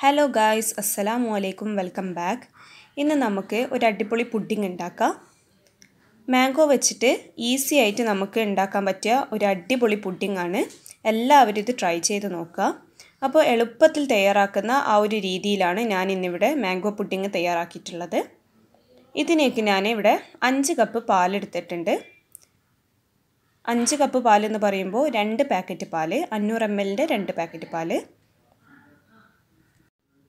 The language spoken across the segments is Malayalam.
ഹലോ ഗായ്സ് അസ്സലാമു അലൈക്കും വെൽക്കം ബാക്ക് ഇന്ന് നമുക്ക് ഒരു അടിപൊളി പുഡിംഗ് ഉണ്ടാക്കാം മാംഗോ വെച്ചിട്ട് ഈസി ആയിട്ട് നമുക്ക് ഉണ്ടാക്കാൻ പറ്റിയ ഒരു അടിപൊളി പുഡിംഗ് ആണ് എല്ലാവരും ഇത് ട്രൈ ചെയ്ത് നോക്കുക അപ്പോൾ എളുപ്പത്തിൽ തയ്യാറാക്കുന്ന ആ ഒരു രീതിയിലാണ് ഞാൻ ഇന്നിവിടെ മാംഗോ പുഡിംഗ് തയ്യാറാക്കിയിട്ടുള്ളത് ഇതിനേക്ക് ഞാനിവിടെ അഞ്ച് കപ്പ് പാലെടുത്തിട്ടുണ്ട് അഞ്ച് കപ്പ് പാലെന്ന് പറയുമ്പോൾ രണ്ട് പാക്കറ്റ് പാല് അഞ്ഞൂറ് എം എല്ലിൻ്റെ രണ്ട് പാക്കറ്റ് പാല്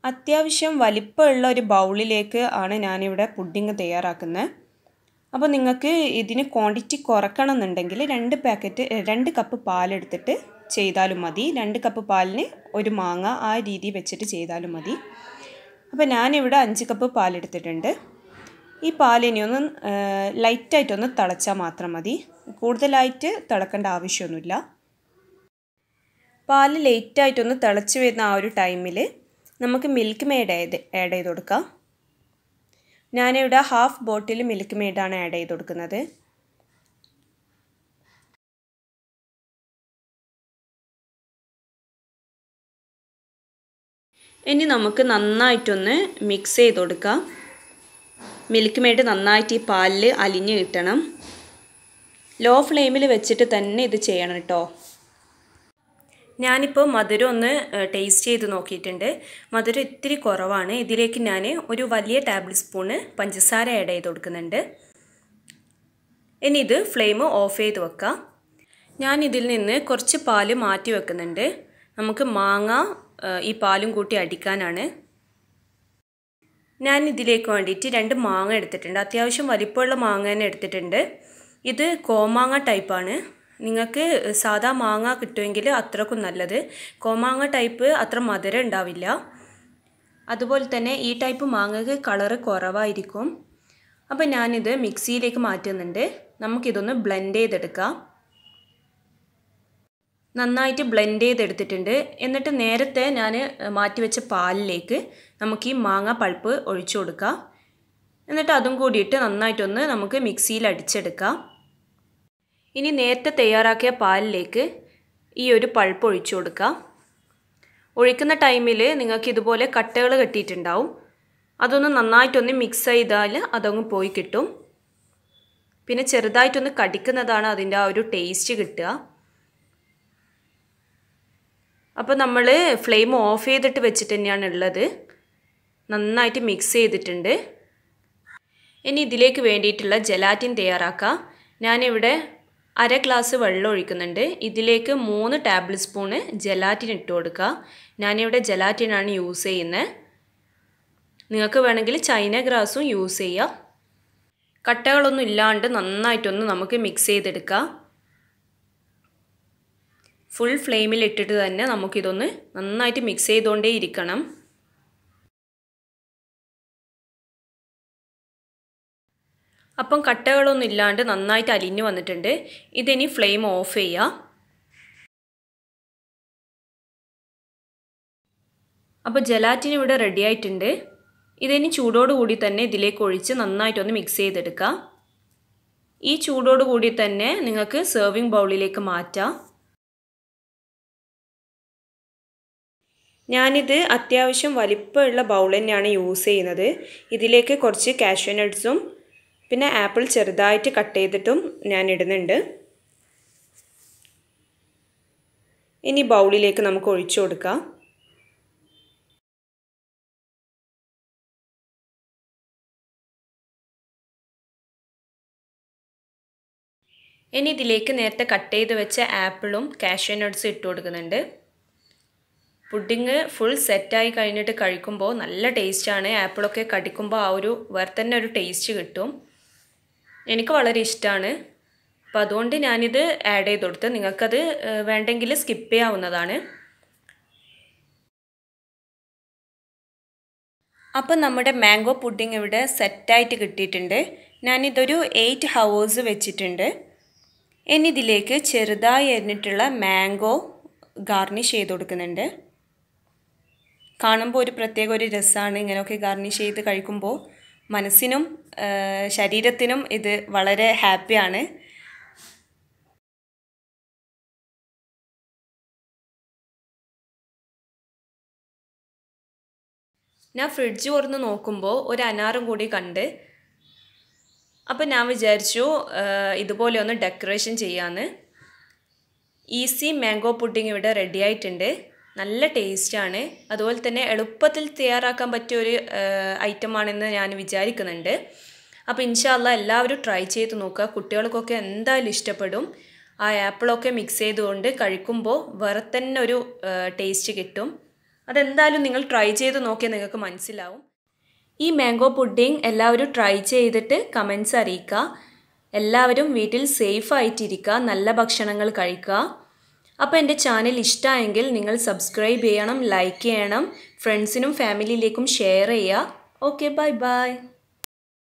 അത്യാവശ്യം വലിപ്പമുള്ള ഒരു ബൗളിലേക്ക് ആണ് ഞാനിവിടെ പുഡിങ് തയ്യാറാക്കുന്നത് അപ്പോൾ നിങ്ങൾക്ക് ഇതിന് ക്വാണ്ടിറ്റി കുറക്കണം എന്നുണ്ടെങ്കിൽ രണ്ട് പാക്കറ്റ് രണ്ട് കപ്പ് പാലെടുത്തിട്ട് ചെയ്താലും മതി രണ്ട് കപ്പ് പാലിന് ഒരു മാങ്ങ ആ രീതി വെച്ചിട്ട് ചെയ്താലും മതി അപ്പോൾ ഞാനിവിടെ അഞ്ച് കപ്പ് പാലെടുത്തിട്ടുണ്ട് ഈ പാലിനി ഒന്ന് ലൈറ്റായിട്ടൊന്ന് തിളച്ചാൽ മാത്രം മതി കൂടുതലായിട്ട് തിളക്കേണ്ട ആവശ്യമൊന്നുമില്ല പാല് ലേറ്റായിട്ടൊന്ന് തിളച്ച് വരുന്ന ആ ഒരു ടൈമിൽ നമുക്ക് മിൽക്ക് മെയ്ഡ് ആഡ് ആഡ് ചെയ്ത് കൊടുക്കാം ഞാനിവിടെ ഹാഫ് ബോട്ടിൽ മിൽക്ക് മെയ്ഡാണ് ആഡ് ചെയ്ത് കൊടുക്കുന്നത് ഇനി നമുക്ക് നന്നായിട്ടൊന്ന് മിക്സ് ചെയ്ത് കൊടുക്കാം മിൽക്ക് മെയ്ഡ് നന്നായിട്ട് ഈ പാലിൽ അലിഞ്ഞ് കിട്ടണം ലോ ഫ്ലെയിമിൽ വെച്ചിട്ട് തന്നെ ഇത് ചെയ്യണം കേട്ടോ ഞാനിപ്പോൾ മധുരം ഒന്ന് ടേസ്റ്റ് ചെയ്ത് നോക്കിയിട്ടുണ്ട് മധുരം ഇത്തിരി കുറവാണ് ഇതിലേക്ക് ഞാൻ ഒരു വലിയ ടേബിൾ സ്പൂണ് പഞ്ചസാര ആഡ് ചെയ്ത് കൊടുക്കുന്നുണ്ട് ഇനി ഇത് ഫ്ലെയിം ഓഫ് ചെയ്ത് വെക്കാം ഞാൻ ഇതിൽ നിന്ന് കുറച്ച് പാല് മാറ്റി വെക്കുന്നുണ്ട് നമുക്ക് മാങ്ങ ഈ പാലും കൂട്ടി അടിക്കാനാണ് ഞാൻ ഇതിലേക്ക് വേണ്ടിയിട്ട് രണ്ട് മാങ്ങ എടുത്തിട്ടുണ്ട് അത്യാവശ്യം വലിപ്പമുള്ള മാങ്ങ തന്നെ എടുത്തിട്ടുണ്ട് ഇത് കോമാങ്ങ ടൈപ്പാണ് നിങ്ങൾക്ക് സാധാ മാങ്ങ കിട്ടുമെങ്കിൽ അത്രക്കും നല്ലത് കോമാങ്ങ ടൈപ്പ് അത്ര മധുരം ഉണ്ടാവില്ല അതുപോലെ തന്നെ ഈ ടൈപ്പ് മാങ്ങക്ക് കളറ് കുറവായിരിക്കും അപ്പോൾ ഞാനിത് മിക്സിയിലേക്ക് മാറ്റുന്നുണ്ട് നമുക്കിതൊന്ന് ബ്ലെൻഡ് ചെയ്തെടുക്കാം നന്നായിട്ട് ബ്ലെൻഡ് ചെയ്തെടുത്തിട്ടുണ്ട് എന്നിട്ട് നേരത്തെ ഞാൻ മാറ്റിവെച്ച പാലിലേക്ക് നമുക്ക് ഈ മാങ്ങ പൾപ്പ് ഒഴിച്ചു കൊടുക്കാം എന്നിട്ട് അതും കൂടിയിട്ട് നന്നായിട്ടൊന്ന് നമുക്ക് മിക്സിയിൽ അടിച്ചെടുക്കാം ഇനി നേരത്തെ തയ്യാറാക്കിയ പാലിലേക്ക് ഈ ഒരു പൾപ്പ് ഒഴിച്ചു കൊടുക്കുക ഒഴിക്കുന്ന ടൈമിൽ നിങ്ങൾക്ക് ഇതുപോലെ കട്ടകൾ കെട്ടിയിട്ടുണ്ടാവും അതൊന്ന് നന്നായിട്ടൊന്ന് മിക്സ് ചെയ്താൽ അതങ്ങ് പോയി കിട്ടും പിന്നെ ചെറുതായിട്ടൊന്ന് കടിക്കുന്നതാണ് അതിൻ്റെ ആ ഒരു ടേസ്റ്റ് കിട്ടുക അപ്പോൾ നമ്മൾ ഫ്ലെയിം ഓഫ് ചെയ്തിട്ട് വെച്ചിട്ട് തന്നെയാണ് ഉള്ളത് നന്നായിട്ട് മിക്സ് ചെയ്തിട്ടുണ്ട് ഇനി ഇതിലേക്ക് വേണ്ടിയിട്ടുള്ള ജലാറ്റിൻ തയ്യാറാക്കാം ഞാനിവിടെ അര ഗ്ലാസ് വെള്ളം ഒഴിക്കുന്നുണ്ട് ഇതിലേക്ക് മൂന്ന് ടേബിൾ സ്പൂണ് ജലാറ്റിൻ ഇട്ട് കൊടുക്കുക ഞാനിവിടെ ജലാറ്റിനാണ് യൂസ് ചെയ്യുന്നത് നിങ്ങൾക്ക് വേണമെങ്കിൽ ചൈന ഗ്രാസും യൂസ് ചെയ്യാം കട്ടകളൊന്നും ഇല്ലാണ്ട് നന്നായിട്ടൊന്ന് നമുക്ക് മിക്സ് ചെയ്തെടുക്കാം ഫുൾ ഫ്ലെയിമിൽ ഇട്ടിട്ട് തന്നെ നമുക്കിതൊന്ന് നന്നായിട്ട് മിക്സ് ചെയ്തുകൊണ്ടേ ഇരിക്കണം അപ്പം കട്ടകളൊന്നും ഇല്ലാണ്ട് നന്നായിട്ട് അലിഞ്ഞു വന്നിട്ടുണ്ട് ഇതിനി ഫ്ലെയിം ഓഫ് ചെയ്യുക അപ്പോൾ ജലാറ്റിന് ഇവിടെ റെഡി ആയിട്ടുണ്ട് ഇതിനി ചൂടോടുകൂടി തന്നെ ഇതിലേക്ക് ഒഴിച്ച് നന്നായിട്ടൊന്ന് മിക്സ് ചെയ്തെടുക്കുക ഈ ചൂടോടുകൂടി തന്നെ നിങ്ങൾക്ക് സെർവിങ് ബൗളിലേക്ക് മാറ്റാം ഞാനിത് അത്യാവശ്യം വലിപ്പമുള്ള ബൗൾ തന്നെയാണ് യൂസ് ചെയ്യുന്നത് ഇതിലേക്ക് കുറച്ച് കാഷ്യൂനട്ട്സും പിന്നെ ആപ്പിൾ ചെറുതായിട്ട് കട്ട് ചെയ്തിട്ടും ഞാൻ ഇടുന്നുണ്ട് ഇനി ബൗളിലേക്ക് നമുക്ക് ഒഴിച്ചു കൊടുക്കാം ഇനി ഇതിലേക്ക് നേരത്തെ കട്ട് ചെയ്ത് വെച്ച ആപ്പിളും കാഷ്യൂ നട്ട്സും ഇട്ട് കൊടുക്കുന്നുണ്ട് പുഡിങ് ഫുൾ സെറ്റായി കഴിഞ്ഞിട്ട് കഴിക്കുമ്പോൾ നല്ല ടേസ്റ്റാണ് ആപ്പിളൊക്കെ കടിക്കുമ്പോൾ ആ ഒരു വേറെ തന്നെ ഒരു ടേസ്റ്റ് കിട്ടും എനിക്ക് വളരെ ഇഷ്ടമാണ് അപ്പോൾ അതുകൊണ്ട് ഞാനിത് ആഡ് ചെയ്ത് കൊടുത്ത് നിങ്ങൾക്കത് വേണ്ടെങ്കിൽ സ്കിപ്പ് ചെയ്യാവുന്നതാണ് അപ്പോൾ നമ്മുടെ മാംഗോ പുഡിംഗ് ഇവിടെ സെറ്റായിട്ട് കിട്ടിയിട്ടുണ്ട് ഞാനിതൊരു എയ്റ്റ് ഹവേഴ്സ് വെച്ചിട്ടുണ്ട് ഇനി ഇതിലേക്ക് ചെറുതായി എറിഞ്ഞിട്ടുള്ള മാംഗോ ഗാർണിഷ് ചെയ്ത് കൊടുക്കുന്നുണ്ട് കാണുമ്പോൾ ഒരു പ്രത്യേക ഒരു രസമാണ് ഇങ്ങനെയൊക്കെ ഗാർണിഷ് ചെയ്ത് കഴിക്കുമ്പോൾ മനസ്സിനും ശരീരത്തിനും ഇത് വളരെ ഹാപ്പിയാണ് ഞാൻ ഫ്രിഡ്ജ് തുറന്ന് നോക്കുമ്പോൾ ഒരു അനാറും കൂടി കണ്ട് അപ്പം ഞാൻ വിചാരിച്ചു ഇതുപോലെ ഒന്ന് ഡെക്കറേഷൻ ചെയ്യാമെന്ന് ഈസി മാംഗോ പുഡിംഗ് ഇവിടെ റെഡി ആയിട്ടുണ്ട് നല്ല ടേസ്റ്റാണ് അതുപോലെ തന്നെ എളുപ്പത്തിൽ തയ്യാറാക്കാൻ പറ്റിയ ഒരു ഐറ്റമാണെന്ന് ഞാൻ വിചാരിക്കുന്നുണ്ട് അപ്പോൾ ഇൻഷാല്ല എല്ലാവരും ട്രൈ ചെയ്ത് നോക്കുക കുട്ടികൾക്കൊക്കെ എന്തായാലും ഇഷ്ടപ്പെടും ആ ആപ്പിളൊക്കെ മിക്സ് ചെയ്തുകൊണ്ട് കഴിക്കുമ്പോൾ വേറെ തന്നെ ഒരു ടേസ്റ്റ് കിട്ടും അതെന്തായാലും നിങ്ങൾ ട്രൈ ചെയ്ത് നോക്കിയാൽ നിങ്ങൾക്ക് മനസ്സിലാവും ഈ മാംഗോ പുഡിംഗ് എല്ലാവരും ട്രൈ ചെയ്തിട്ട് കമൻസ് അറിയിക്കുക എല്ലാവരും വീട്ടിൽ സേഫ് ആയിട്ടിരിക്കുക നല്ല ഭക്ഷണങ്ങൾ കഴിക്കുക അപ്പോൾ എൻ്റെ ചാനൽ ഇഷ്ടമായെങ്കിൽ നിങ്ങൾ സബ്സ്ക്രൈബ് ചെയ്യണം ലൈക്ക് ചെയ്യണം ഫ്രണ്ട്സിനും ഫാമിലിയിലേക്കും ഷെയർ ചെയ്യുക ഓക്കെ ബൈ ബൈ